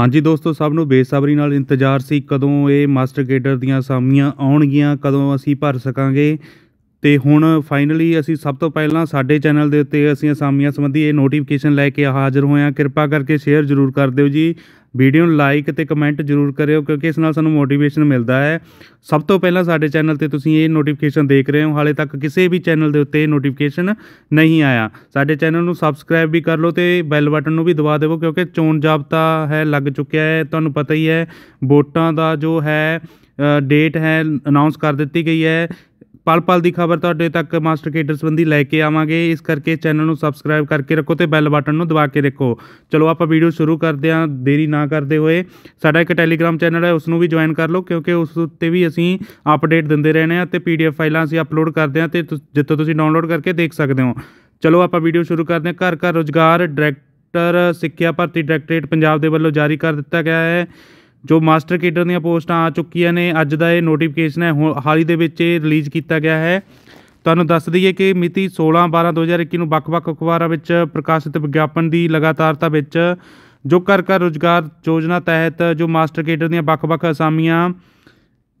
ਹਾਂਜੀ ਦੋਸਤੋ ਸਭ ਨੂੰ ਬੇਸਬਰੀ ਨਾਲ ਇੰਤਜ਼ਾਰ ਸੀ ਕਦੋਂ ਇਹ ਮਾਸਟਰ ਕੇਡਰ ਦੀਆਂ ਸਾਮੀਆਂ ਆਉਣਗੀਆਂ ਕਦੋਂ ਅਸੀਂ ਭਰ ਸਕਾਂਗੇ ਤੇ ਹੁਣ ਫਾਈਨਲੀ ਅਸੀਂ ਸਭ ਤੋਂ ਪਹਿਲਾਂ ਸਾਡੇ ਚੈਨਲ ਦੇ ਉੱਤੇ ਅਸੀਂ ਸਾਮੀਆਂ ਸੰਬੰਧੀ ਇਹ ਨੋਟੀਫਿਕੇਸ਼ਨ ਲੈ ਕੇ ਹਾਜ਼ਰ ਹੋਏ ਹਾਂ ਕਿਰਪਾ ਕਰਕੇ ਸ਼ੇਅਰ ਜ਼ਰੂਰ ਕਰ ਦਿਓ ਜੀ ਵੀਡੀਓ ਨੂੰ ਲਾਈਕ ਤੇ ਕਮੈਂਟ ਜ਼ਰੂਰ ਕਰਿਓ ਕਿਉਂਕਿ ਇਸ ਨਾਲ ਸਾਨੂੰ ਮੋਟੀਵੇਸ਼ਨ ਮਿਲਦਾ ਹੈ ਸਭ ਤੋਂ ਪਹਿਲਾਂ ਸਾਡੇ ਚੈਨਲ ਤੇ ਤੁਸੀਂ ਇਹ ਨੋਟੀਫਿਕੇਸ਼ਨ ਦੇਖ ਰਹੇ ਹੋ ਹਾਲੇ ਤੱਕ ਕਿਸੇ ਵੀ ਚੈਨਲ ਦੇ ਉੱਤੇ ਨੋਟੀਫਿਕੇਸ਼ਨ ਨਹੀਂ ਆਇਆ ਸਾਡੇ ਚੈਨਲ ਨੂੰ ਸਬਸਕ੍ਰਾਈਬ ਵੀ ਕਰ ਲਓ ਤੇ ਬੈਲ ਬਟਨ ਨੂੰ ਵੀ ਦਬਾ ਦੇਵੋ ਕਿਉਂਕਿ ਚੋਣ ਜਾਬਤਾ ਹੈ ਲੱਗ ਚੁੱਕਿਆ ਹੈ ਤੁਹਾਨੂੰ ਪਤਾ ਹੀ ਹੈ ਵੋਟਾਂ ਦਾ ਜੋ ਹੈ ਡੇਟ ਹੈ ਅਨਾਉਂਸ ਕਰ ਦਿੱਤੀ ਗਈ ਹੈ ਪਲ ਪਲ ਦੀ ਖਬਰ ਤੁਹਾਡੇ ਤੱਕ ਮਾਸਟਰ ਕੇਡਰ ਸੰਬੰਧੀ ਲੈ ਕੇ ਆਵਾਂਗੇ ਇਸ ਕਰਕੇ ਚੈਨਲ ਨੂੰ ਸਬਸਕ੍ਰਾਈਬ ਕਰਕੇ ਰੱਖੋ ਤੇ ਬੈਲ ਬਟਨ ਨੂੰ ਦਬਾ ਕੇ ਰੱਖੋ ਚਲੋ ਆਪਾਂ ਵੀਡੀਓ ਸ਼ੁਰੂ ਕਰਦੇ ਹਾਂ ਦੇਰੀ ਨਾ ਕਰਦੇ ਹੋਏ ਸਾਡਾ ਇੱਕ ਟੈਲੀਗ੍ਰam ਚੈਨਲ ਹੈ ਉਸ ਨੂੰ ਵੀ ਜੁਆਇਨ ਕਰ ਲਓ ਕਿਉਂਕਿ ਉਸ ਉੱਤੇ ਵੀ ਅਸੀਂ ਅਪਡੇਟ ਦਿੰਦੇ ਰਹਿੰਦੇ ਹਾਂ ਤੇ ਪੀਡੀਐਫ ਫਾਈਲਾਂ ਅਸੀਂ ਅਪਲੋਡ ਕਰਦੇ ਹਾਂ ਤੇ ਜਿੱਥੋਂ ਤੁਸੀਂ ਡਾਊਨਲੋਡ ਕਰਕੇ ਦੇਖ ਸਕਦੇ ਹੋ ਚਲੋ ਆਪਾਂ ਵੀਡੀਓ ਸ਼ੁਰੂ ਕਰਦੇ ਹਾਂ ਘਰ ਘਰ ਰੋਜ਼ਗਾਰ ਡਾਇਰੈਕਟਰ ਸਿੱਖਿਆ ਭਰਤੀ ਡਾਇਰੈਕਟਰੇਟ ਪੰਜਾਬ ਦੇ ਵੱਲੋਂ ਜਾਰੀ ਕਰ ਦਿੱਤਾ ਗਿਆ ਹੈ ਜੋ ਮਾਸਟਰ ਕੇਡਰ ਦੀਆਂ ਪੋਸਟਾਂ ਆ ਚੁੱਕੀਆਂ ਨੇ ਅੱਜ ਦਾ ਇਹ ਨੋਟੀਫਿਕੇਸ਼ਨ ਹੈ ਹਾਲ ਹੀ ਦੇ ਵਿੱਚ ਇਹ ਰਿਲੀਜ਼ ਕੀਤਾ ਗਿਆ ਹੈ ਤੁਹਾਨੂੰ ਦੱਸ ਦਈਏ ਕਿ ਮਿਤੀ 16/12/2021 ਨੂੰ ਵੱਖ-ਵੱਖ ਅਖਬਾਰਾਂ ਵਿੱਚ ਪ੍ਰਕਾਸ਼ਿਤ ਵਿਗਿਆਪਨ ਦੀ ਲਗਾਤਾਰਤਾ ਵਿੱਚ ਜੋ ਕਰ ਕਰ ਰੋਜ਼ਗਾਰ ਯੋਜਨਾ ਤਹਿਤ ਜੋ ਮਾਸਟਰ ਕੇਡਰ ਦੀਆਂ ਵੱਖ-ਵੱਖ ਅਸਾਮੀਆਂ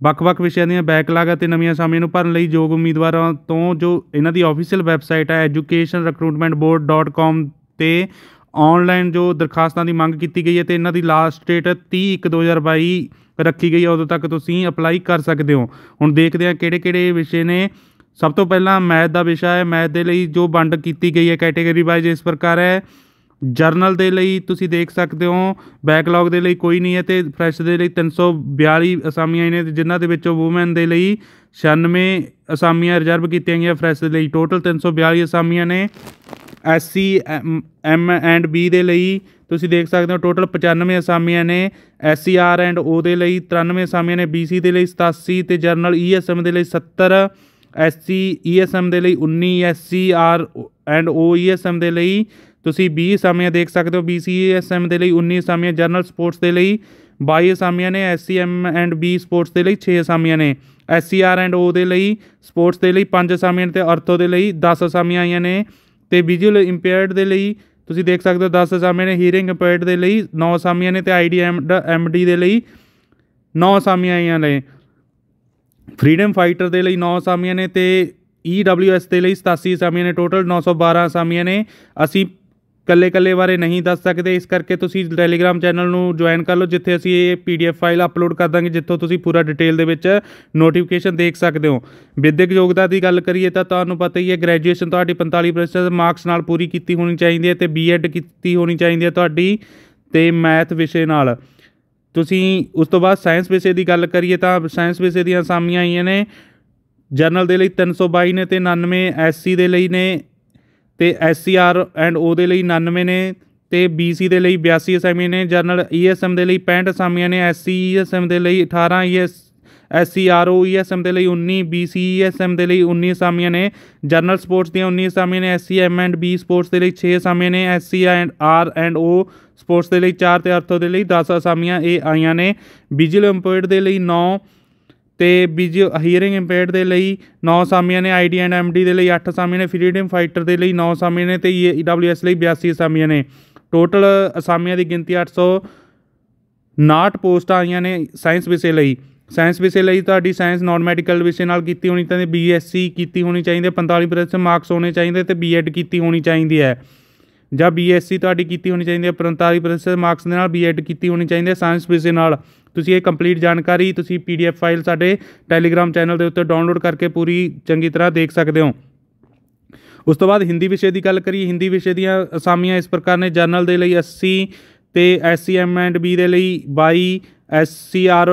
ਵੱਖ-ਵੱਖ ਵਿਸ਼ਿਆਂ ਦੀਆਂ ਬੈਕਲਾਗ ਅਤੇ ਨਵੀਆਂ ਅਸਾਮੀਆਂ ਨੂੰ ਭਰਨ ਲਈ ਯੋਗ ਉਮੀਦਵਾਰਾਂ ਤੋਂ ਜੋ ਇਹਨਾਂ ਦੀ ਆਫੀਸ਼ੀਅਲ ਵੈਬਸਾਈਟ ਹੈ educationrecruitmentboard.com ਤੇ ਆਨਲਾਈਨ ਜੋ ਦਰਖਾਸਤਾਂ ਦੀ ਮੰਗ ਕੀਤੀ ਗਈ ਹੈ ਤੇ ਇਹਨਾਂ ਦੀ ਲਾਸਟ ਡੇਟ 30 1 2022 ਰੱਖੀ ਗਈ ਹੈ ਉਦੋਂ ਤੱਕ ਤੁਸੀਂ ਅਪਲਾਈ ਕਰ ਸਕਦੇ ਹੋ ਹੁਣ ਦੇਖਦੇ ਹਾਂ ਕਿਹੜੇ-ਕਿਹੜੇ ਵਿਸ਼ੇ ਨੇ ਸਭ ਤੋਂ ਪਹਿਲਾਂ ਮੈਥ ਦਾ ਵਿਸ਼ਾ ਹੈ ਮੈਥ ਦੇ ਲਈ ਜੋ ਵੰਡ ਕੀਤੀ ਗਈ ਹੈ ਕੈਟਾਗਰੀ ਵਾਈਜ਼ ਇਸ ਪ੍ਰਕਾਰ ਹੈ ਜਰਨਲ ਦੇ ਲਈ ਤੁਸੀਂ ਦੇਖ ਸਕਦੇ ਹੋ ਬੈਕਲੌਗ ਦੇ ਲਈ ਕੋਈ ਨਹੀਂ ਹੈ ਤੇ ਫਰੈਸ਼ ਦੇ ਲਈ 342 ਅਸਾਮੀਆਂ ਨੇ ਜਿਨ੍ਹਾਂ ਦੇ ਵਿੱਚੋਂ ਔਮਨ ਦੇ ਲਈ 96 ਅਸਾਮੀਆਂ ਰਿਜ਼ਰਵ ਕੀਤੀਆਂ ਗਈਆਂ ਫਰੈਸ਼ ਦੇ ਲਈ ਟੋਟਲ 342 ਅਸਾਮੀਆਂ ਨੇ ਐਸਸੀ ਐਮ ਐਂਡ ਬੀ ਦੇ ਲਈ ਤੁਸੀਂ ਦੇਖ ਸਕਦੇ ਹੋ ਟੋਟਲ 95 ਅਸਾਮੀਆਂ ਨੇ ਐਸਸੀ ਆਰ ਐਂਡ ਓ ਦੇ ਲਈ 93 ਅਸਾਮੀਆਂ ਨੇ ਬੀਸੀ ਦੇ ਲਈ 87 ਤੇ ਜਨਰਲ ਈਐਸਐਮ ਦੇ ਲਈ 70 ਐਸਸੀ ਈਐਸਐਮ ਦੇ ਲਈ 19 SC R and O ESM ਦੇ ਲਈ ਤੁਸੀਂ 20 ਅਸਾਮੀਆਂ ਦੇਖ ਸਕਦੇ ਹੋ ਬੀਸੀ ਈਐਸਐਮ ਦੇ ਲਈ 19 ਅਸਾਮੀਆਂ ਜਨਰਲ ਸਪੋਰਟਸ ਦੇ ਲਈ 22 ਅਸਾਮੀਆਂ ਨੇ SC M and B sports ਦੇ ਲਈ 6 ਅਸਾਮੀਆਂ ਨੇ ਐਸਸੀ ਆਰ ਐਂਡ ਓ ਦੇ ਲਈ ਸਪੋਰਟਸ ਦੇ ਲਈ 5 ਅਸਾਮੀਆਂ ਤੇ ਅਰਥੋ ਦੇ ਲਈ 10 ਅਸਾਮੀਆਂ ਆਈਆਂ ਨੇ ਤੇ ਵਿਜ਼ੂਅਲ ਇੰਪੇਅਰਡ ਦੇ ਲਈ ਤੁਸੀਂ ਦੇਖ ਸਕਦੇ ਹੋ 10 ਅਸਾਮੀਆਂ ਨੇ ਹੀਅਰਿੰਗ ਇੰਪੇਅਰਡ ਦੇ ਲਈ 9 ਅਸਾਮੀਆਂ ਨੇ ਤੇ ਆਈਡੀ ਐਮਡੀ ਦੇ ਲਈ 9 ਅਸਾਮੀਆਂ ਆਈਆਂ ਨੇ ਫਰੀडम ਫਾਈਟਰ ਦੇ ਲਈ 9 ਅਸਾਮੀਆਂ ਨੇ ਤੇ ਈਡਬਲਯੂਐਸ e ਦੇ ਲਈ 87 ਅਸਾਮੀਆਂ ਨੇ ਟੋਟਲ 912 ਅਸਾਮੀਆਂ ਨੇ ਅਸੀਂ ਕੱਲੇ ਕੱਲੇ ਬਾਰੇ ਨਹੀਂ ਦੱਸ ਸਕਦੇ ਇਸ ਕਰਕੇ ਤੁਸੀਂ ਟੈਲੀਗ੍ਰਾਮ ਚੈਨਲ ਨੂੰ ਜੁਆਇਨ ਕਰ ਲਓ ਜਿੱਥੇ ਅਸੀਂ ਇਹ ਪੀਡੀਐਫ ਫਾਈਲ ਅਪਲੋਡ ਕਰ ਦਾਂਗੇ ਜਿੱਥੋਂ ਤੁਸੀਂ ਪੂਰਾ ਡਿਟੇਲ ਦੇ ਵਿੱਚ ਨੋਟੀਫਿਕੇਸ਼ਨ ਦੇਖ ਸਕਦੇ ਹੋ ਵਿਦਿਅਕ ਯੋਗਤਾ ਦੀ ਗੱਲ ਕਰੀਏ ਤਾਂ ਤੁਹਾਨੂੰ ਪਤਾ ਹੀ ਹੈ ਗ੍ਰੈਜੂਏਸ਼ਨ ਤੁਹਾਡੀ 45% ਮਾਰਕਸ ਨਾਲ ਪੂਰੀ ਕੀਤੀ ਹੋਣੀ ਚਾਹੀਦੀ ਹੈ ਤੇ ਬੀਐਡ ਕੀਤੀ ਹੋਣੀ ਚਾਹੀਦੀ ਹੈ ਤੁਹਾਡੀ ਤੇ ਮੈਥ ਵਿਸ਼ੇ ਨਾਲ ਤੁਸੀਂ ਉਸ ਤੋਂ ਬਾਅਦ ਸਾਇੰਸ ਵਿਸ਼ੇ ਦੀ ਗੱਲ ਕਰੀਏ ਤਾਂ ਸਾਇੰਸ ਵਿਸ਼ੇ ਦੀਆਂ ਅਸਾਮੀਆਂ ਆਈਆਂ ਨੇ ਜਨਰਲ ਦੇ ਲਈ 322 ਨੇ ਤੇ 99 ਐਸਸੀ ਦੇ ਲਈ ਨੇ ਤੇ S C R and O ਦੇ ਲਈ 99 ਨੇ ਤੇ ਬੀ ਸੀ ਦੇ ਲਈ 82 ਅਸਾਮੀਆਂ ਨੇ ਜਨਰਲ ਈ ਐਸ ਐਮ ਦੇ ਲਈ 65 ਅਸਾਮੀਆਂ ਨੇ S C E S M ਦੇ ਲਈ 18 ES S S C R O E S M ਦੇ ਲਈ 19 B C E S M ਦੇ ਲਈ 19 ਅਸਾਮੀਆਂ ਨੇ ਜਨਰਲ ਸਪੋਰਟਸ ਦੀਆਂ 19 ਅਸਾਮੀਆਂ ਨੇ S C M and B sports ਦੇ ਲਈ 6 ਅਸਾਮੀਆਂ ਨੇ S C and R and O sports ਦੇ ਲਈ 4 ਤੇ ਅਰਥੋ ਦੇ ਲਈ 10 ਅਸਾਮੀਆਂ ਇਹ ਆਈਆਂ ਨੇ ਵਿਜੀਲ ਐਮਪਲੋਇਡ ਦੇ ਲਈ 9 ਤੇ ਵਿਜ਼ੂ ਹੀਅਰਿੰਗ ਇੰਪੇਅਰਡ ਦੇ ਲਈ 9 ਸਾਮੀਆਂ ਨੇ ਆਈਡੀ ਐਂਡ ਐਮਡੀ ਦੇ ਲਈ 8 ਸਾਮੀਆਂ ਨੇ ਫਰੀडम ਫਾਈਟਰ ਦੇ ਲਈ 9 ਸਾਮੀਆਂ ਨੇ ਤੇ ਈਡਬਲਯੂਐਸ e ਲਈ 82 ਸਾਮੀਆਂ ਨੇ ਟੋਟਲ ਅਸਾਮੀਆਂ ਦੀ ਗਿਣਤੀ 869 ਪੋਸਟਾਂ ਆਈਆਂ ਨੇ ਸਾਇੰਸ ਵਿਸ਼ੇ ਲਈ ਸਾਇੰਸ ਵਿਸ਼ੇ ਲਈ ਤੁਹਾਡੀ ਸਾਇੰਸ ਨਾਨ ਮੈਡੀਕਲ ਵਿਸ਼ੇ ਨਾਲ ਕੀਤੀ ਹੋਣੀ ਤਾਂ ਬੀਐਸਸੀ ਕੀਤੀ ਹੋਣੀ ਚਾਹੀਦੀ 45% ਮਾਰਕਸ ਹੋਣੇ ਚਾਹੀਦੇ ਤੇ ਬੀਐਡ ਕੀਤੀ ਹੋਣੀ ਚਾਹੀਦੀ ਹੈ ਜਾਂ ਬੀਐਸਸੀ ਤੁਹਾਡੀ ਕੀਤੀ ਹੋਣੀ ਚਾਹੀਦੀ ਹੈ 45% ਮਾਰਕਸ ਦੇ ਨਾਲ ਬੀਐਡ ਕੀਤੀ ਹੋਣੀ ਚਾਹੀਦੀ ਹੈ ਸਾਇੰਸ ਵਿਸ਼ੇ ਨਾਲ ਤੁਸੀਂ ਇਹ ਕੰਪਲੀਟ ਜਾਣਕਾਰੀ ਤੁਸੀਂ ਪੀਡੀਐਫ ਫਾਈਲ ਸਾਡੇ ਟੈਲੀਗ੍ਰam ਚੈਨਲ ਦੇ ਉੱਤੇ ਡਾਊਨਲੋਡ ਕਰਕੇ ਪੂਰੀ ਚੰਗੀ ਤਰ੍ਹਾਂ ਦੇਖ ਸਕਦੇ ਹੋ ਉਸ ਤੋਂ ਬਾਅਦ ਹਿੰਦੀ ਵਿਸ਼ੇ ਦੀ ਗੱਲ ਕਰੀਏ ਹਿੰਦੀ ਵਿਸ਼ੇ ਦੀਆਂ ਅਸਾਮੀਆਂ ਇਸ ਪ੍ਰਕਾਰ ਨੇ ਜਰਨਲ ਦੇ ਲਈ 80 ਤੇ ਐਸਸੀ ਐਮ ਐਂਡ ਬੀ ਦੇ ਲਈ 22 SC R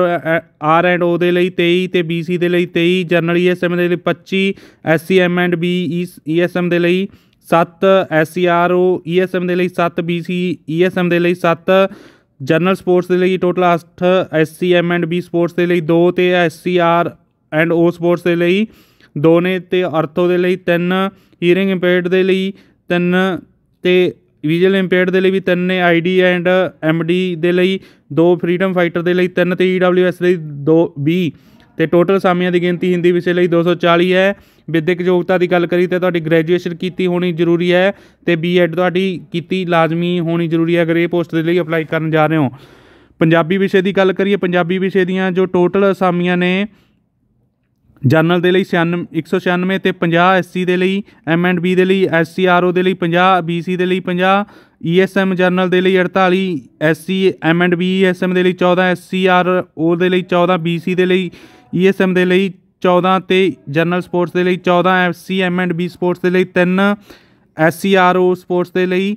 R and O ਦੇ ਲਈ 23 ਤੇ ਬੀਸੀ ਦੇ ਲਈ 23 ਜਰਨਲ ਈਐਸਐਮ ਦੇ ਲਈ 25 SC M and B ESM ਦੇ ਲਈ 7 ਐਸਆਰਓ ਈਐਸਐਮ ਦੇ ਲਈ 7 ਬੀਸੀ ਈਐਸਐਮ ਦੇ ਲਈ 7 ਜਨਰਲ ਸਪੋਰਟਸ ਦੇ ਲਈ total 8 SCM and B sports ਦੇ ਲਈ 2 ਤੇ ਐਸਸੀਆਰ ਐਂਡ ਓ ਸਪੋਰਟਸ ਦੇ ਲਈ 2 ਨੇ ਤੇ ਅਰਥੋ ਦੇ ਲਈ 3 ਹੀਅਰਿੰਗ ਇੰਪੇਅਰਡ ਦੇ ਲਈ 3 ਤੇ ਵਿਜ਼ੂਅਲ ਇੰਪੇਅਰਡ ਦੇ ਲਈ ਵੀ 3 ਨੇ ਆਈਡੀ ਐਂਡ ਐਮਡੀ ਦੇ ਲਈ 2 ਫਰੀडम ਫਾਈਟਰ ਦੇ ਲਈ 3 ਤੇ ਈਡਬਲਯੂਐਸ ਦੇ ਲਈ 2 20 ਤੇ ਟੋਟਲ ਸਾਮੀਆਂ ਦੀ ਗਿਣਤੀ ਹਿੰਦੀ ਵਿਸ਼ੇ ਲਈ 240 ਹੈ ਵਿਦਿਅਕ ਯੋਗਤਾ ਦੀ ਗੱਲ ਕਰੀ ਤੇ ਤੁਹਾਡੀ ਗ੍ਰੈਜੂਏਸ਼ਨ ਕੀਤੀ ਹੋਣੀ ਜ਼ਰੂਰੀ ਹੈ ਤੇ ਬੀਐਡ ਤੁਹਾਡੀ ਕੀਤੀ ਲਾਜ਼ਮੀ ਹੋਣੀ ਜ਼ਰੂਰੀ ਹੈ ਅਗਰ ਇਹ ਪੋਸਟ ਦੇ ਲਈ ਅਪਲਾਈ ਕਰਨ ਜਾ ਰਹੇ ਹੋ ਪੰਜਾਬੀ ਵਿਸ਼ੇ ਦੀ ਗੱਲ ਕਰੀਏ ਪੰਜਾਬੀ ਵਿਸ਼ੇ ਦੀਆਂ ਜੋ ਟੋਟਲ ਅਸਾਮੀਆਂ ਨੇ ਜਨਰਲ ਦੇ ਲਈ 96 196 ਤੇ 50 ਐਸਸੀ ਦੇ ਲਈ ਐਮ ਐਂਡ ਬੀ ਦੇ ਲਈ ਐਸਸੀ ਆਰਓ ਦੇ ਲਈ 50 ਬੀਸੀ ਦੇ ਲਈ 50 ਈਐਸਐਮ e ਜਨਰਲ ਦੇ ਲਈ 48 ਐਸਸੀ ਐਮ ਐਂਡ ਦੇ ਲਈ 14 ਐਸਸੀ ਆਰਓ ਦੇ ਲਈ 14 ਬੀਸੀ ਦੇ ਲਈ ਈਐਸਐਮ ਦੇ ਲਈ 14 ਤੇ ਜਨਰਲ ਸਪੋਰਟਸ ਦੇ ਲਈ 14 SC M and B sports ਦੇ ਲਈ 3 ਐਸਸੀਆਰਓ ਸਪੋਰਟਸ ਦੇ ਲਈ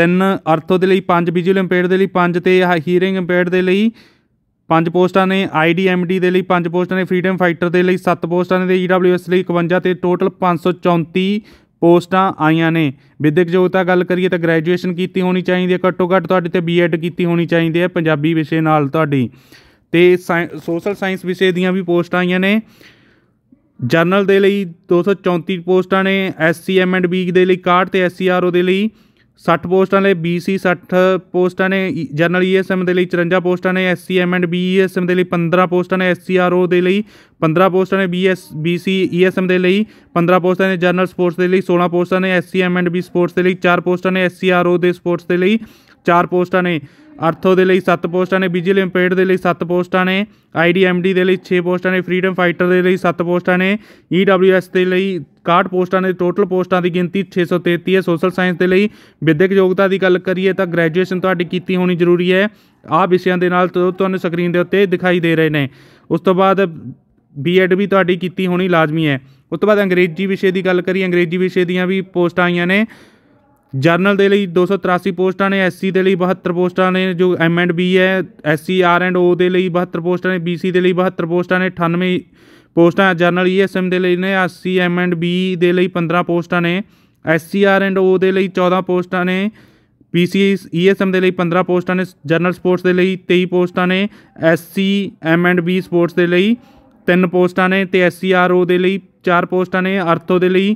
3 ਅਰਥੋ ਦੇ ਲਈ 5 ਵਿਜ਼ੂਅਲ ਇੰਪੇਅਰਡ ਦੇ ਲਈ 5 ਤੇ ਹੀਅਰਿੰਗ ਇੰਪੇਅਰਡ ਦੇ ਲਈ 5 ਪੋਸਟਾਂ ਨੇ ਆਈਡੀਐਮਡੀ ਦੇ ਲਈ 5 ਪੋਸਟਾਂ ਨੇ ਫਰੀडम ਫਾਈਟਰ ਦੇ ਲਈ 7 ਪੋਸਟਾਂ ਨੇ ਤੇ ਈਡਬਲਯੂਐਸ ਲਈ 51 ਤੇ ਟੋਟਲ 534 ਪੋਸਟਾਂ ਆਈਆਂ ਨੇ ਵਿਦਿਅਕ ਯੋਗਤਾ ਗੱਲ ਕਰੀਏ ਤਾਂ ਗ੍ਰੈਜੂਏਸ਼ਨ ਕੀਤੀ ਹੋਣੀ ਚਾਹੀਦੀ ਹੈ ਘੱਟੋ ਘੱਟ ਤੁਹਾਡੇ ਤੇ ਬੀਐਡ ਕੀਤੀ ਹੋਣੀ ਚਾਹੀਦੀ ਹੈ ਪੰਜਾਬੀ ਵਿਸ਼ੇ ਨਾਲ ਤੁਹਾਡੀ ਤੇ ਸੋਸ਼ਲ ਸਾਇੰਸ ਵਿਸ਼ੇ ਦੀਆਂ ਵੀ ਪੋਸਟਾਂ ਆਈਆਂ ਨੇ ਜਰਨਲ ਦੇ ਲਈ 234 ਪੋਸਟਾਂ ਨੇ ਸੀ ਐਮ ਐਂਡ ਬੀ ਦੇ ਲਈ 61 ਤੇ ਐਸਸੀਆਰਓ ਦੇ ਲਈ 60 ਪੋਸਟਾਂ ਨੇ ਬੀਸੀ 60 ਪੋਸਟਾਂ ਨੇ ਜਨਰਲ ਈਐਸਐਮ ਦੇ ਲਈ 54 ਪੋਸਟਾਂ ਨੇ ਸੀ ਐਮ ਐਂਡ ਐਮ ਦੇ ਲਈ 15 ਪੋਸਟਾਂ ਨੇ ਐਸਸੀਆਰਓ ਦੇ ਲਈ 15 ਪੋਸਟਾਂ ਨੇ ਬੀਐਸ ਬੀਸੀ ਈਐਸਐਮ ਦੇ ਲਈ 15 ਪੋਸਟਾਂ ਨੇ ਜਨਰਲ ਸਪੋਰਟਸ ਦੇ ਲਈ 16 ਪੋਸਟਾਂ ਨੇ C M and B sports ਦੇ ਲਈ 4 ਪੋਸਟਾਂ ਨੇ ਐਸਸੀਆਰਓ ਦੇ ਸਪੋਰਟਸ ਦੇ ਲਈ 4 ਪੋਸਟਾਂ ਨੇ ਅਰਥੋ ਦੇ ਲਈ 7 ਪੋਸਟਾਂ ਨੇ ਵਿਜੀਲ ਇੰਪੇਡ ਦੇ ਲਈ 7 ਪੋਸਟਾਂ ਨੇ ਆਈਡੀਐਮਡੀ ਦੇ ਲਈ 6 ਪੋਸਟਾਂ ਨੇ ਫਰੀडम ਫਾਈਟਰ ਦੇ ਲਈ 7 ਪੋਸਟਾਂ ਨੇ ਈਡਬਲਯੂਐਸ ਦੇ ਲਈ 61 ਪੋਸਟਾਂ ਨੇ ਟੋਟਲ ਪੋਸਟਾਂ ਦੀ ਗਿਣਤੀ 633 ਹੈ ਸੋਸ਼ਲ ਸਾਇੰਸ ਦੇ ਲਈ ਵਿਦਿਅਕ ਯੋਗਤਾ ਦੀ ਗੱਲ ਕਰੀਏ ਤਾਂ ਗ੍ਰੈਜੂਏਸ਼ਨ ਤੁਹਾਡੀ ਕੀਤੀ ਹੋਣੀ ਜ਼ਰੂਰੀ ਹੈ ਆ ਵਿਸ਼ਿਆਂ ਦੇ ਨਾਲ ਤੁਹਾਨੂੰ ਸਕਰੀਨ ਦੇ ਉੱਤੇ ਦਿਖਾਈ ਦੇ ਰਹੇ ਨੇ ਉਸ ਤੋਂ ਬਾਅਦ ਬੀਐਡ ਵੀ ਤੁਹਾਡੀ ਕੀਤੀ ਹੋਣੀ ਲਾਜ਼ਮੀ ਹੈ ਉਸ ਤੋਂ ਬਾਅਦ ਅੰਗਰੇਜ਼ੀ ਵਿਸ਼ੇ ਦੀ ਗੱਲ ਕਰੀਏ ਅੰਗਰੇਜ਼ੀ ਵਿਸ਼ੇ ਦੀਆਂ ਵੀ ਪੋਸਟਾਂ ਆਈਆਂ ਨੇ ਜਰਨਲ ਦੇ ਲਈ 283 ਪੋਸਟਾਂ ਨੇ ਐਸਸੀ ਦੇ ਲਈ 72 ਪੋਸਟਾਂ ਨੇ ਜੋ ਐਮ ਐਂਡ ਬੀ ਹੈ ਐਸਸੀ ਆਰ ਐਂਡ ਓ ਦੇ ਲਈ 72 ਪੋਸਟਾਂ ਨੇ ਬੀਸੀ ਦੇ ਲਈ 72 ਪੋਸਟਾਂ ਨੇ 98 ਪੋਸਟਾਂ ਜਰਨਲ ਈਐਸਐਮ ਦੇ ਲਈ ਨੇ 80 ਐਮ ਐਂਡ ਬੀ ਦੇ ਲਈ 15 ਪੋਸਟਾਂ ਨੇ ਐਸਸੀ ਆਰ ਐਂਡ ਓ ਦੇ ਲਈ 14 ਪੋਸਟਾਂ ਨੇ ਪੀਸੀ ਈਐਸਐਮ ਦੇ ਲਈ 15 ਪੋਸਟਾਂ ਨੇ ਜਰਨਲ ਸਪੋਰਟਸ ਦੇ ਲਈ 23 ਪੋਸਟਾਂ ਨੇ SC M and B sports ਦੇ ਲਈ 3 ਪੋਸਟਾਂ ਨੇ ਤੇ ਐਸਸੀ ਆਰਓ ਦੇ ਲਈ 4 ਪੋਸਟਾਂ ਨੇ ਅਰਥੋ ਦੇ ਲਈ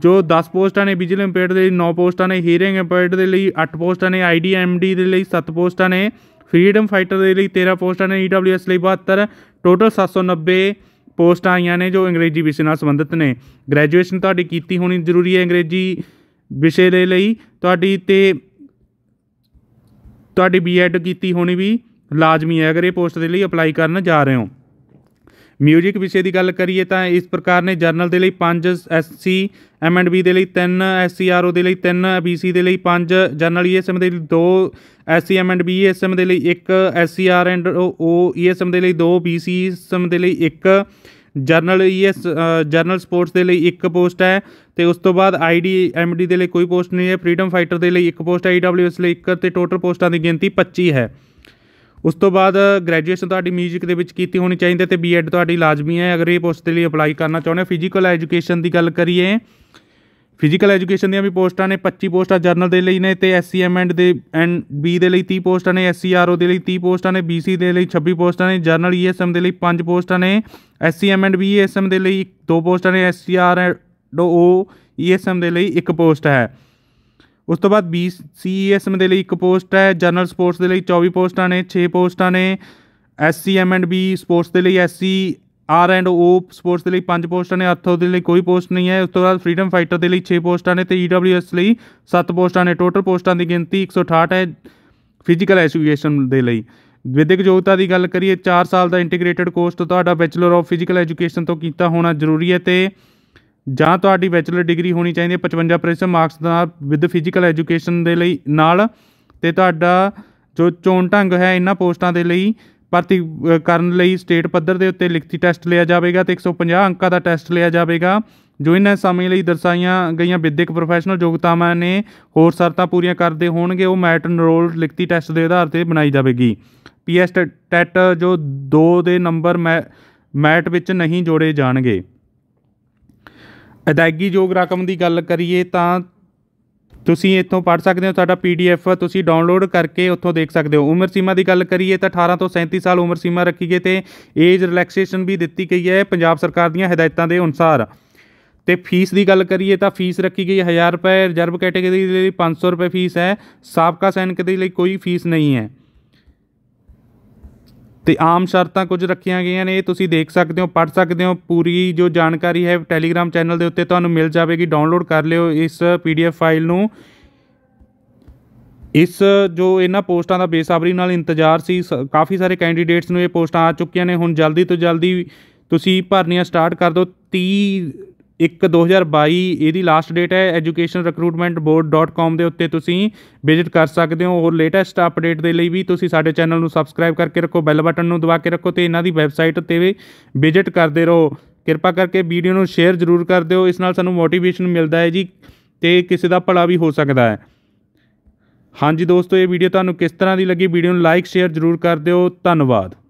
ਜੋ 10 ਪੋਸਟਾਂ ਨੇ ਵਿਜੀਲੈਂਸ ਪੇਟ ਦੇ ਲਈ 9 ਪੋਸਟਾਂ ਨੇ ਹੀਰਿੰਗ ਇੰਪੇਅਰਡ ਦੇ ਲਈ 8 ਪੋਸਟਾਂ ਨੇ ਆਈਡੀਐਮਡੀ ਦੇ ਲਈ 7 ਪੋਸਟਾਂ ਨੇ ਫਰੀडम ਫਾਈਟਰ ਦੇ ਲਈ 13 ਪੋਸਟਾਂ ਨੇ ਈਡਬਲਯੂਐਸ e ਲਈ 72 ਟੋਟਲ 790 ਪੋਸਟਾਂ ਆਈਆਂ ਨੇ ਜੋ ਅੰਗਰੇਜ਼ੀ ਵਿਸ਼ੇ ਨਾਲ ਸੰਬੰਧਿਤ ਨੇ ਗ੍ਰੈਜੂਏਸ਼ਨ ਤੁਹਾਡੀ ਕੀਤੀ ਹੋਣੀ ਜ਼ਰੂਰੀ ਹੈ ਅੰਗਰੇਜ਼ੀ ਵਿਸ਼ੇ ਦੇ ਲਈ ਤੁਹਾਡੀ ਤੇ ਤੁਹਾਡੀ ਬੀਐਡ ਕੀਤੀ ਹੋਣੀ ਵੀ ਲਾਜ਼ਮੀ ਹੈ ਅਗਰ ਇਹ ਪੋਸਟ ਦੇ ਲਈ ਅਪਲਾਈ ਕਰਨ ਜਾ ਰਹੇ ਹੋ ਮਿਊਜ਼ਿਕ ਵਿਸ਼ੇ ਦੀ ਗੱਲ ਕਰੀਏ ਤਾਂ ਇਸ ਪ੍ਰਕਾਰ ਨੇ ਜਰਨਲ ਦੇ ਲਈ 5 ਐਸਸੀ ਐਮਐਨਬੀ ਦੇ ਲਈ 3 ਐਸਸੀਆਰਓ ਦੇ ਲਈ 3 ਬੀਸੀ ਦੇ ਲਈ 5 ਜਰਨਲ ਈਐਸਐਮ ਦੇ ਲਈ 2 ਐਸਸੀ ਐਮਐਨਬੀ ਈਐਸਐਮ ਦੇ ਲਈ 1 ਐਸਸੀਆਰ ਐਂਡ ਓ ਈਐਸਐਮ ਦੇ ਲਈ 2 ਬੀਸੀ ਈਐਸਐਮ ਦੇ ਲਈ 1 ਜਰਨਲ ਈਐਸ ਜਰਨਲ ਸਪੋਰਟਸ ਦੇ ਲਈ 1 ਪੋਸਟ ਹੈ ਤੇ ਉਸ ਤੋਂ ਬਾਅਦ ਆਈਡੀ ਐਮਡੀ ਦੇ ਲਈ ਕੋਈ ਪੋਸਟ ਨਹੀਂ ਹੈ ਫਰੀडम ਫਾਈਟਰ ਦੇ ਲਈ 1 ਪੋਸਟ ਹੈ ਈਡਬਲਯੂਐਸ ਲਈ 1 ਤੇ ਟੋਟਲ ਪੋਸਟਾਂ ਦੀ ਗਿਣਤੀ 25 ਹੈ ਉਸ ਤੋਂ ਬਾਅਦ ਗ੍ਰੈਜੂਏਸ਼ਨ ਤੁਹਾਡੀ ਮਿਊਜ਼ਿਕ ਦੇ ਵਿੱਚ ਕੀਤੀ ਹੋਣੀ ਚਾਹੀਦੀ ਤੇ ਬੀਐਡ ਤੁਹਾਡੀ ਲਾਜ਼ਮੀ ਹੈ ਅਗਰ ਇਹ ਪੋਸਟ ਦੇ ਲਈ ਅਪਲਾਈ ਕਰਨਾ ਚਾਹੁੰਦੇ ਹੋ ਫਿਜ਼ੀਕਲ ਐਜੂਕੇਸ਼ਨ ਦੀ ਗੱਲ ਕਰੀਏ ਫਿਜ਼ੀਕਲ ਐਜੂਕੇਸ਼ਨ ਦੀਆਂ ਵੀ ਪੋਸਟਾਂ ਨੇ 25 ਪੋਸਟਾਂ ਜਰਨਲ ਦੇ ਲਈ ਨੇ ਤੇ ਐਸਸੀ ਐਂਡ e ਦੇ ਐਂਡ ਬੀ ਦੇ ਲਈ 30 ਪੋਸਟਾਂ ਨੇ ਐਸਸੀ ਆਰਓ e ਦੇ ਲਈ 30 ਪੋਸਟਾਂ ਨੇ ਬੀਸੀ ਦੇ ਲਈ 26 ਪੋਸਟਾਂ ਨੇ ਜਰਨਲ ਈਐਸਐਮ e ਦੇ ਲਈ 5 ਪੋਸਟਾਂ ਨੇ ਐਸਸੀ ਐਂਡ ਬੀਐਸਐਮ ਦੇ ਲਈ 2 ਪੋਸਟਾਂ ਨੇ ਐਸਸੀ ਆਰ ਓ ਈਐਸਐਮ ਦੇ ਲਈ 1 ਪੋਸਟ ਹੈ ਉਸ ਤੋਂ ਬਾਅਦ ਬੀ ਸੀਐਸਐਮ e ਦੇ ਲਈ ਇੱਕ ਪੋਸਟ ਹੈ ਜਨਰਲ ਸਪੋਰਟਸ ਦੇ ਲਈ 24 ਪੋਸਟਾਂ ਨੇ 6 ਪੋਸਟਾਂ ਨੇ SC M and B sports ਦੇ ਲਈ SC R and O sports ਦੇ ਲਈ 5 ਪੋਸਟਾਂ ਨੇ ਅਰਥੋ ਦੇ ਲਈ ਕੋਈ ਪੋਸਟ ਨਹੀਂ ਹੈ ਉਸ ਤੋਂ ਬਾਅਦ ਫਰੀडम ਫਾਈਟਰ ਦੇ ਲਈ 6 ਪੋਸਟਾਂ ਨੇ ਤੇ ਈਡਬਲਯੂਐਸ e ਲਈ 7 ਪੋਸਟਾਂ ਨੇ ਟੋਟਲ ਪੋਸਟਾਂ ਦੀ ਗਿਣਤੀ 168 ਹੈ ਫਿਜ਼ੀਕਲ ਐਜੂਕੇਸ਼ਨ ਦੇ ਲਈ ਵਿਦਿਅਕ ਯੋਗਤਾ ਦੀ ਗੱਲ ਕਰੀਏ 4 ਸਾਲ ਦਾ ਇੰਟੀਗ੍ਰੇਟਿਡ ਕੋਰਸ ਤੋਂ ਤੁਹਾਡਾ ਬੈਚਲਰ ਆਫ ਫਿਜ਼ੀਕਲ ਐਜੂਕੇਸ਼ਨ ਤੋਂ ਕੀਤਾ ਹੋਣਾ ਜ਼ਰੂਰੀ ਹੈ ਤੇ ਜਾਂ ਤੁਹਾਡੀ ਬੈਚਲਰ ਡਿਗਰੀ ਹੋਣੀ ਚਾਹੀਦੀ ਹੈ 55% ਮਾਰਕਸ ਨਾਲ ਵਿਦ ਫਿਜ਼ੀਕਲ ਐਜੂਕੇਸ਼ਨ ਦੇ ਲਈ ਨਾਲ ਤੇ ਤੁਹਾਡਾ ਜੋ ਚੋਣ ਢੰਗ ਹੈ ਇਹਨਾਂ ਪੋਸਟਾਂ ਦੇ ਲਈ ਭਰਤੀ ਕਰਨ ਲਈ ਸਟੇਟ ਪੱਧਰ ਦੇ ਉੱਤੇ ਲਿਖਤੀ ਟੈਸਟ ਲਿਆ ਜਾਵੇਗਾ ਤੇ 150 ਅੰਕਾਂ ਦਾ ਟੈਸਟ ਲਿਆ ਜਾਵੇਗਾ ਜੋ ਇਹਨਾਂ ਸਮੇਂ ਲਈ ਦਰਸਾਈਆਂ ਗਈਆਂ ਵਿਦਿਅਕ ਪ੍ਰੋਫੈਸ਼ਨਲ ਯੋਗਤਾਵਾਂ ਨੇ ਹੋਰ ਸ਼ਰਤਾਂ ਪੂਰੀਆਂ ਕਰਦੇ ਹੋਣਗੇ ਉਹ ਮੈਟ ਐਨਰੋਲ ਲਿਖਤੀ ਟੈਸਟ ਦੇ ਆਧਾਰ ਤੇ ਬਣਾਈ ਜਾਵੇਗੀ ਪੀਐਸ ਟੈਟ e e ਜੋ 2 ਦੇ ਨੰਬਰ ਮੈਟ ਵਿੱਚ ਨਹੀਂ ਜੋੜੇ ਜਾਣਗੇ ਅਦਾਇਗੀ ਯੋਗ ਰਕਮ ਦੀ ਗੱਲ ਕਰੀਏ ਤਾਂ ਤੁਸੀਂ ਇੱਥੋਂ ਪੜ ਸਕਦੇ ਹੋ ਸਾਡਾ ਪੀਡੀਐਫ ਤੁਸੀਂ ਡਾਊਨਲੋਡ ਕਰਕੇ ਉੱਥੋਂ ਦੇਖ ਸਕਦੇ ਹੋ ਉਮਰ ਸੀਮਾ ਦੀ ਗੱਲ ਕਰੀਏ ਤਾਂ 18 ਤੋਂ 37 ਸਾਲ ਉਮਰ ਸੀਮਾ ਰੱਖੀ ਗਈ ਤੇ ਏਜ ਰਿਲੈਕਸੇਸ਼ਨ ਵੀ ਦਿੱਤੀ ਗਈ ਹੈ ਪੰਜਾਬ ਸਰਕਾਰ ਦੀਆਂ ਹਦਾਇਤਾਂ ਦੇ ਅਨੁਸਾਰ ਤੇ ਫੀਸ ਦੀ ਗੱਲ ਕਰੀਏ ਤਾਂ ਫੀਸ ਰੱਖੀ ਗਈ 1000 ਰੁਪਏ ਰਿਜ਼ਰਵ ਕੈਟਾਗਰੀ ਦੇ ਲਈ 500 ਰੁਪਏ ਫੀਸ ਹੈ ਸਾਬਕਾ ਸੈਨਿਕ ਦੇ ਲਈ ਕੋਈ ਫੀਸ ਨਹੀਂ ਹੈ ਤੇ ਆਮ ਸ਼ਰਤਾਂ ਕੁਝ ਰੱਖੀਆਂ ਗਈਆਂ ਨੇ ਇਹ ਤੁਸੀਂ ਦੇਖ ਸਕਦੇ ਹੋ ਪੜ੍ਹ ਸਕਦੇ ਹੋ ਪੂਰੀ ਜੋ ਜਾਣਕਾਰੀ ਹੈ ਟੈਲੀਗ੍ਰਾਮ ਚੈਨਲ ਦੇ ਉੱਤੇ ਤੁਹਾਨੂੰ ਮਿਲ ਜਾਵੇਗੀ ਡਾਊਨਲੋਡ ਕਰ ਲਿਓ ਇਸ ਪੀਡੀਐਫ ਫਾਈਲ ਨੂੰ ਇਸ ਜੋ ਇਹਨਾਂ ਪੋਸਟਾਂ ਦਾ ਬੇਸਬਰੀ ਨਾਲ ਇੰਤਜ਼ਾਰ ਸੀ ਕਾਫੀ ਸਾਰੇ ਕੈਂਡੀਡੇਟਸ ਨੂੰ ਇਹ ਪੋਸਟਾਂ ਆ ਚੁੱਕੀਆਂ ਨੇ ਹੁਣ ਜਲਦੀ ਤੋਂ ਜਲਦੀ ਤੁਸੀਂ ਭਰਨੀਆਂ ਸਟਾਰਟ ਕਰ ਦਿਓ 30 1 2022 ਇਹਦੀ ਲਾਸਟ ਡੇਟ ਹੈ educationrecruitmentboard.com ਦੇ ਉੱਤੇ ਤੁਸੀਂ ਵਿਜ਼ਿਟ ਕਰ ਸਕਦੇ ਹੋ ਔਰ ਲੇਟੈਸਟ ਅਪਡੇਟ ਦੇ ਲਈ ਵੀ ਤੁਸੀਂ ਸਾਡੇ ਚੈਨਲ ਨੂੰ ਸਬਸਕ੍ਰਾਈਬ ਕਰਕੇ ਰੱਖੋ ਬੈਲ ਬਟਨ ਨੂੰ ਦਬਾ ਕੇ ਰੱਖੋ ਤੇ ਇਹਨਾਂ ਦੀ ਵੈਬਸਾਈਟ ਤੇ ਵੀ ਵਿਜ਼ਿਟ ਕਰਦੇ ਰਹੋ ਕਿਰਪਾ ਕਰਕੇ ਵੀਡੀਓ ਨੂੰ ਸ਼ੇਅਰ ਜ਼ਰੂਰ ਕਰ ਦਿਓ ਇਸ ਨਾਲ ਸਾਨੂੰ ਮੋਟੀਵੇਸ਼ਨ ਮਿਲਦਾ ਹੈ ਜੀ ਤੇ ਕਿਸੇ ਦਾ ਭਲਾ ਵੀ ਹੋ ਸਕਦਾ ਹੈ ਹਾਂਜੀ ਦੋਸਤੋ ਇਹ ਵੀਡੀਓ ਤੁਹਾਨੂੰ ਕਿਸ ਤਰ੍ਹਾਂ ਦੀ ਲੱਗੀ ਵੀਡੀਓ ਨੂੰ ਲਾਈਕ ਸ਼ੇਅਰ ਜ਼ਰੂਰ ਕਰ ਦਿਓ ਧੰਨਵਾਦ